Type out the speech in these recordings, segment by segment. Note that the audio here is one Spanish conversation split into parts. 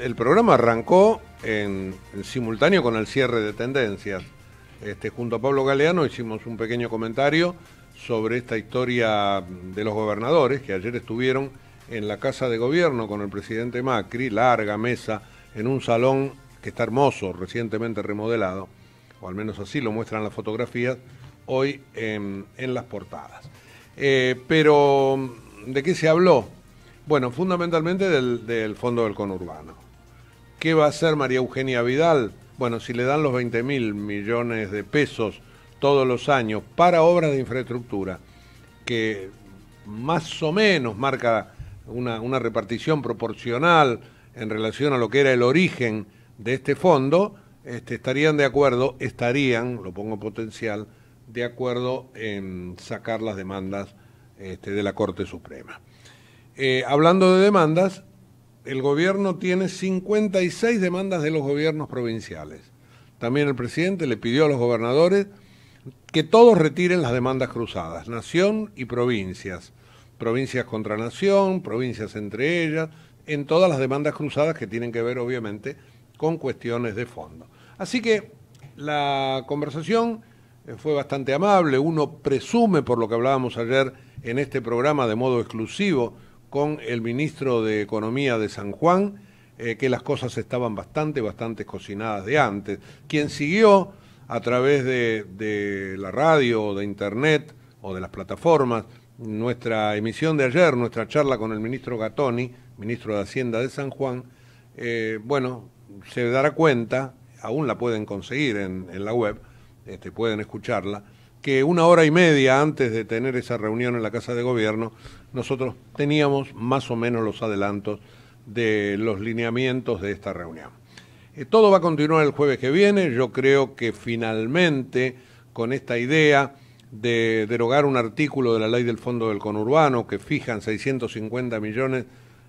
El programa arrancó en, simultáneo con el cierre de tendencias. Este, junto a Pablo Galeano hicimos un pequeño comentario sobre esta historia de los gobernadores que ayer estuvieron en la Casa de Gobierno con el presidente Macri, larga mesa, en un salón que está hermoso, recientemente remodelado, o al menos así lo muestran las fotografías hoy en, las portadas. Eh, pero, ¿de qué se habló? Bueno, fundamentalmente del, Fondo del Conurbano. ¿Qué va a hacer María Eugenia Vidal? Bueno, si le dan los 20 mil millones de pesos todos los años para obras de infraestructura, que más o menos marca una, repartición proporcional en relación a lo que era el origen de este fondo, este, estarían de acuerdo, estarían, lo pongo potencial, de acuerdo en sacar las demandas este, de la Corte Suprema. Eh, hablando de demandas, el gobierno tiene 56 demandas de los gobiernos provinciales. También el presidente le pidió a los gobernadores que todos retiren las demandas cruzadas, nación y provincias, provincias contra nación, provincias entre ellas, en todas las demandas cruzadas que tienen que ver obviamente con cuestiones de fondo. Así que la conversación eh, fue bastante amable, uno presume por lo que hablábamos ayer en este programa de modo exclusivo, con el ministro de Economía de San Juan, eh, que las cosas estaban bastante, bastante cocinadas de antes. Quien siguió a través de, la radio o de internet o de las plataformas nuestra emisión de ayer, nuestra charla con el ministro Gatoni, ministro de Hacienda de San Juan, eh, bueno, se dará cuenta, aún la pueden conseguir en, en la web, este, pueden escucharla, que una hora y media antes de tener esa reunión en la Casa de Gobierno, nosotros teníamos más o menos los adelantos de los lineamientos de esta reunión. Eh, todo va a continuar el jueves que viene. Yo creo que finalmente, con esta idea de derogar un artículo de la ley del Fondo del Conurbano que fijan 650 millones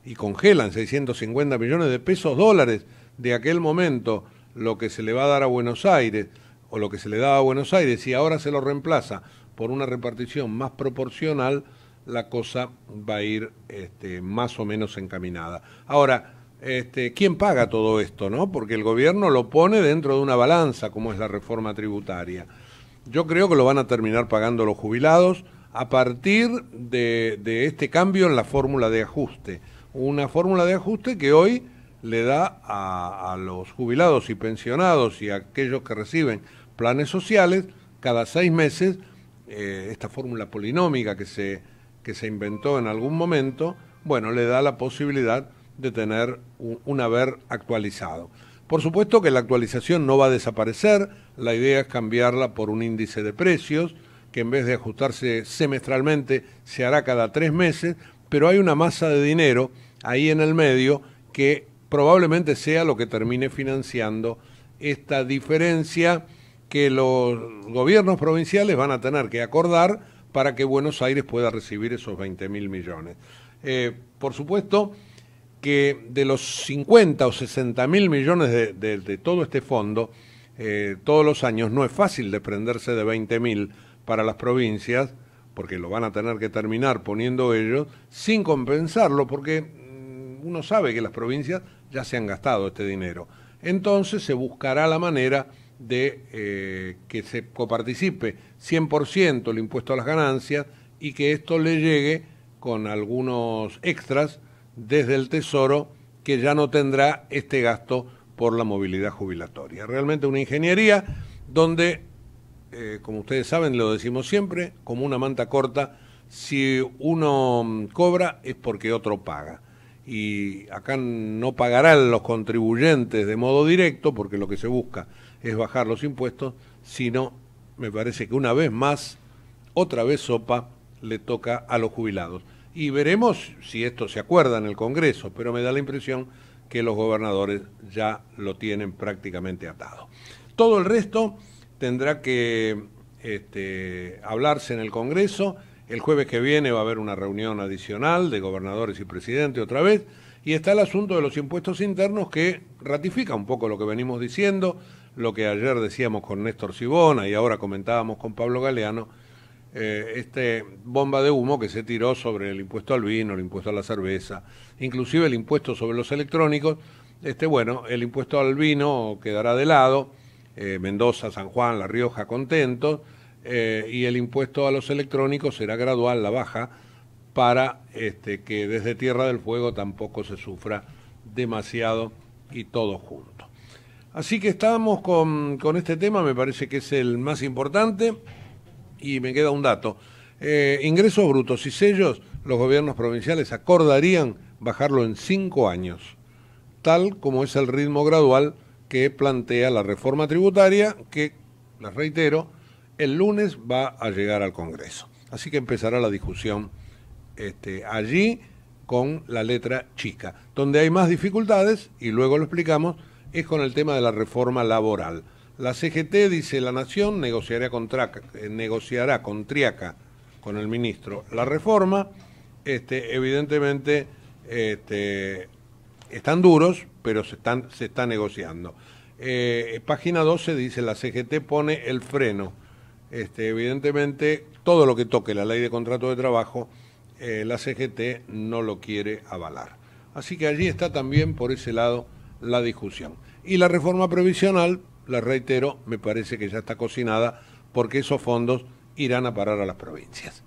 y congelan 650 millones de pesos dólares de aquel momento, lo que se le va a dar a Buenos Aires, o lo que se le daba a Buenos Aires y ahora se lo reemplaza por una repartición más proporcional, la cosa va a ir este, más o menos encaminada. Ahora, este, ¿quién paga todo esto? No? Porque el gobierno lo pone dentro de una balanza, como es la reforma tributaria. Yo creo que lo van a terminar pagando los jubilados a partir de, este cambio en la fórmula de ajuste. Una fórmula de ajuste que hoy le da a, a los jubilados y pensionados y a aquellos que reciben planes sociales, cada seis meses, eh, esta fórmula polinómica que se, que se inventó en algún momento, bueno, le da la posibilidad de tener un haber actualizado. Por supuesto que la actualización no va a desaparecer, la idea es cambiarla por un índice de precios, que en vez de ajustarse semestralmente se hará cada tres meses, pero hay una masa de dinero ahí en el medio que probablemente sea lo que termine financiando esta diferencia que los gobiernos provinciales van a tener que acordar para que Buenos Aires pueda recibir esos 20 mil millones. Eh, por supuesto que de los 50 o 60 mil millones de, todo este fondo, eh, todos los años no es fácil desprenderse de 20 mil para las provincias, porque lo van a tener que terminar poniendo ellos, sin compensarlo, porque mm, uno sabe que las provincias ya se han gastado este dinero. Entonces se buscará la manera de eh, que se coparticipe 100% el impuesto a las ganancias y que esto le llegue con algunos extras desde el Tesoro que ya no tendrá este gasto por la movilidad jubilatoria. Realmente una ingeniería donde, eh, como ustedes saben, lo decimos siempre, como una manta corta, si uno mm, cobra es porque otro paga y acá no pagarán los contribuyentes de modo directo, porque lo que se busca es bajar los impuestos, sino, me parece que una vez más, otra vez sopa le toca a los jubilados. Y veremos si esto se acuerda en el Congreso, pero me da la impresión que los gobernadores ya lo tienen prácticamente atado. Todo el resto tendrá que este, hablarse en el Congreso. El jueves que viene va a haber una reunión adicional de gobernadores y presidente otra vez. Y está el asunto de los impuestos internos que ratifica un poco lo que venimos diciendo, lo que ayer decíamos con Néstor Sibona y ahora comentábamos con Pablo Galeano, esta eh, este bomba de humo que se tiró sobre el impuesto al vino, el impuesto a la cerveza, inclusive el impuesto sobre los electrónicos. Este, bueno, el impuesto al vino quedará de lado, eh, Mendoza, San Juan, La Rioja contentos, eh, y el impuesto a los electrónicos será gradual la baja para este, que desde Tierra del Fuego tampoco se sufra demasiado y todo junto. Así que estamos con, este tema, me parece que es el más importante y me queda un dato. Eh, ingresos brutos y sellos, los gobiernos provinciales acordarían bajarlo en cinco años, tal como es el ritmo gradual que plantea la reforma tributaria, que, les reitero, el lunes va a llegar al Congreso. Así que empezará la discusión este, allí con la letra chica. Donde hay más dificultades, y luego lo explicamos, es con el tema de la reforma laboral. La CGT, dice la Nación, negociará con, eh, negociará con Triaca, con el ministro, la reforma. Este, evidentemente este, están duros, pero se, están, está negociando. Eh, página 12 dice, la CGT pone el freno este, evidentemente, todo lo que toque la ley de contrato de trabajo, eh, la CGT no lo quiere avalar. Así que allí está también, por ese lado, la discusión. Y la reforma previsional, la reitero, me parece que ya está cocinada porque esos fondos irán a parar a las provincias.